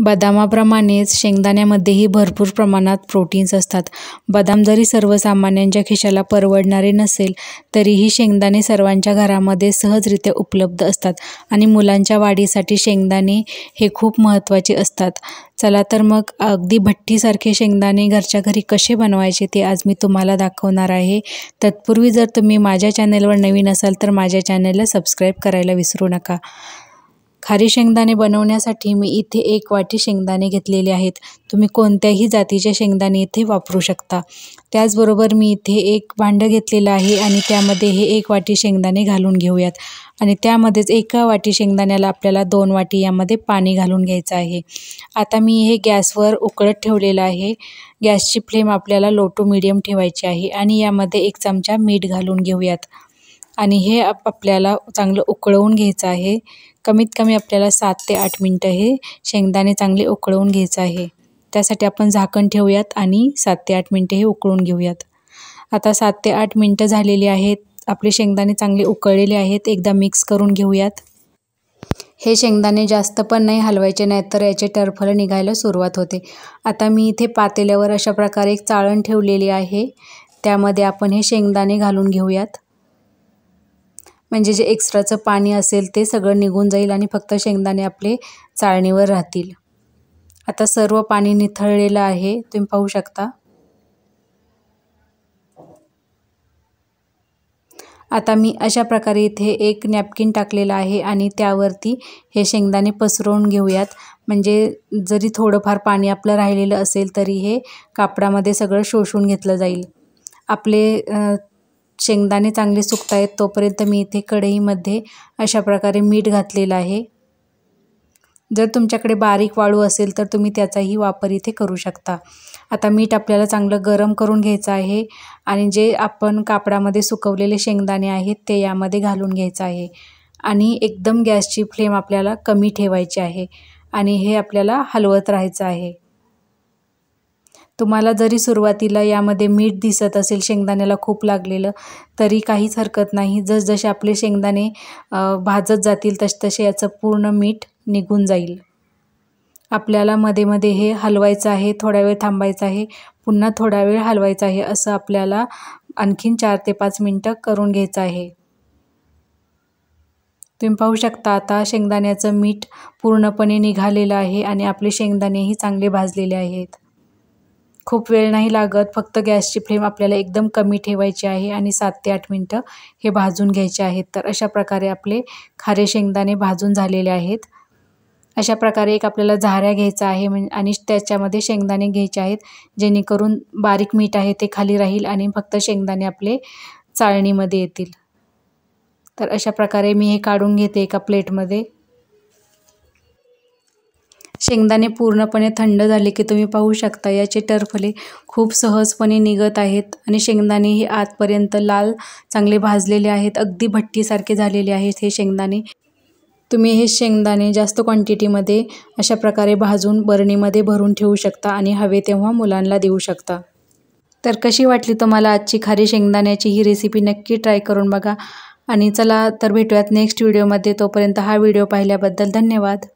बदामाप्रमाणेच शेंगदाण्यामध्येही भरपूर प्रमाणात प्रोटीन्स असतात बदाम जरी सर्वसामान्यांच्या खिशाला परवडणारे नसेल तरीही शेंगदाणे सर्वांच्या घरामध्ये सहजरित्या उपलब्ध असतात आणि मुलांच्या वाढीसाठी शेंगदाणे हे खूप महत्त्वाचे असतात चला तर मग अगदी भट्टीसारखे शेंगदाणे घरच्या घरी कसे बनवायचे ते आज मी तुम्हाला दाखवणार आहे तत्पूर्वी जर तुम्ही माझ्या चॅनलवर नवीन असाल तर माझ्या चॅनलला सबस्क्राईब करायला विसरू नका खारी शेंगदाणे बनवण्यासाठी मी इथे एक वाटी शेंगदाणे घेतलेले आहेत तुम्ही कोणत्याही जातीचे शेंगदाणे इथे वापरू शकता त्याचबरोबर मी इथे एक भांडं घेतलेलं आहे आणि त्यामध्ये हे एक वाटी शेंगदाणे घालून घेऊयात आणि त्यामध्येच एका वाटी शेंगदाण्याला आपल्याला दोन वाटी यामध्ये पाणी घालून घ्यायचं आहे आता मी हे गॅसवर उकळत ठेवलेलं आहे गॅसची फ्लेम आपल्याला लो टू मिडियम ठेवायची आहे आणि यामध्ये एक चमचा मीठ घालून घेऊयात आणि हे आप आपल्याला चांगलं उकळवून घ्यायचं आहे कमीत कमी आपल्याला सात ते आठ मिनटं हे शेंगदाणे चांगले उकळवून घ्यायचं आहे त्यासाठी आपण झाकण ठेवूयात आणि सात ते आठ मिनटं हे उकळून घेऊयात आता सात ते आठ मिनटं झालेली आहेत आपले शेंगदाणे चांगले उकळलेले आहेत एकदा मिक्स करून घेऊयात हे शेंगदाणे जास्त पण नाही हलवायचे नाही तर याचे टरफलं निघायला सुरुवात होते आता मी इथे पातेल्यावर अशा प्रकारे एक चाळण ठेवलेली आहे त्यामध्ये आपण हे शेंगदाणे घालून घेऊयात म्हणजे जे एक्स्ट्राचं पाणी असेल ते सगळं निघून जाईल आणि फक्त शेंगदाणे आपले चाळणीवर राहतील आता सर्व पाणी निथळलेलं आहे तुम्ही पाहू शकता आता मी अशा प्रकारे इथे एक नॅपकिन टाकलेलं आहे आणि त्यावरती हे शेंगदाणे पसरवून घेऊयात म्हणजे जरी थोडंफार पाणी आपलं राहिलेलं असेल तरी हे कापडामध्ये सगळं शोषून घेतलं जाईल आपले शेंगदाणे चांगले सुकत आहेत तोपर्यंत मी इथे कढईमध्ये अशा प्रकारे मीठ घातलेलं आहे जर तुमच्याकडे बारीक वाळू असेल तर तुम्ही त्याचाही वापर इथे करू शकता आता मीठ आपल्याला चांगलं गरम करून घ्यायचं आहे आणि जे आपण कापडामध्ये सुकवलेले शेंगदाणे आहेत ते यामध्ये घालून घ्यायचं आहे आणि एकदम गॅसची फ्लेम आपल्याला कमी ठेवायची आहे आणि हे आपल्याला हलवत राहायचं आहे तुम्हाला जरी सुरुवातीला यामध्ये मीठ दिसत असेल शेंगदाण्याला खूप लागलेलं तरी काहीच हरकत नाही जसजसे आपले शेंगदाणे भाजत जातील तसतसे याचं पूर्ण मीठ निघून जाईल आपल्याला मध्ये मध्ये हे हलवायचं आहे थोडा वेळ थांबायचं आहे पुन्हा थोडा वेळ हलवायचं आहे असं आपल्याला आणखीन चार ते पाच मिनटं करून घ्यायचं आहे तुम्ही पाहू शकता आता शेंगदाण्याचं मीठ पूर्णपणे निघालेलं आहे आणि आपले शेंगदाणेही चांगले भाजलेले आहेत खूप वेळ नाही लागत फक्त गॅसची फ्लेम आपल्याला एकदम कमी ठेवायची आहे आणि सात ते आठ मिनटं हे भाजून घ्यायचे आहेत तर अशा प्रकारे आपले खारे शेंगदाणे भाजून झालेले आहेत अशा प्रकारे एक आपल्याला झाऱ्या घ्यायचा आहे म्हण आणि त्याच्यामध्ये शेंगदाणे घ्यायचे आहेत जेणेकरून बारीक मीठ आहे ते खाली राहील आणि फक्त शेंगदाणे आपले चाळणीमध्ये येतील तर अशा प्रकारे मी हे काढून घेते एका प्लेटमध्ये शेंगदाणे पूर्णपणे थंड झाले की तुम्ही पाहू शकता याचे टरफले खूप सहजपणे निघत आहेत आणि शेंगदाणे हे आतपर्यंत लाल चांगले भाजलेले आहेत अगदी भट्टीसारखे झालेले आहेत हे शेंगदाणे तुम्ही हे शेंगदाणे जास्त क्वांटिटीमध्ये अशा प्रकारे भाजून बरणीमध्ये भरून ठेवू शकता आणि हवे तेव्हा मुलांना देऊ शकता तर कशी वाटली तुम्हाला आजची खारी शेंगदाण्याची ही रेसिपी नक्की ट्राय करून बघा आणि चला तर भेटूयात नेक्स्ट व्हिडिओमध्ये तोपर्यंत हा व्हिडिओ पाहिल्याबद्दल धन्यवाद